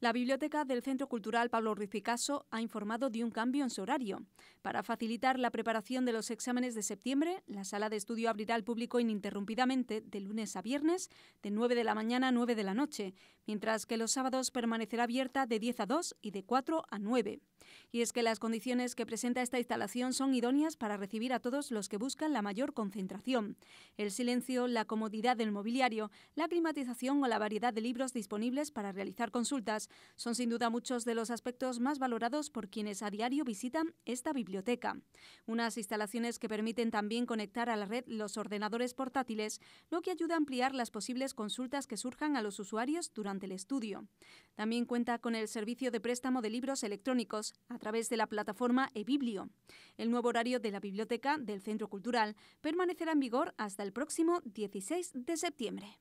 La biblioteca del Centro Cultural Pablo Ruiz Picasso ha informado de un cambio en su horario. Para facilitar la preparación de los exámenes de septiembre, la sala de estudio abrirá al público ininterrumpidamente de lunes a viernes, de 9 de la mañana a 9 de la noche, mientras que los sábados permanecerá abierta de 10 a 2 y de 4 a 9. Y es que las condiciones que presenta esta instalación son idóneas para recibir a todos los que buscan la mayor concentración. El silencio, la comodidad del mobiliario, la climatización o la variedad de libros disponibles para realizar consultas son sin duda muchos de los aspectos más valorados por quienes a diario visitan esta biblioteca. Unas instalaciones que permiten también conectar a la red los ordenadores portátiles, lo que ayuda a ampliar las posibles consultas que surjan a los usuarios durante el estudio. También cuenta con el servicio de préstamo de libros electrónicos, a través de la plataforma eBiblio. El nuevo horario de la biblioteca del Centro Cultural permanecerá en vigor hasta el próximo 16 de septiembre.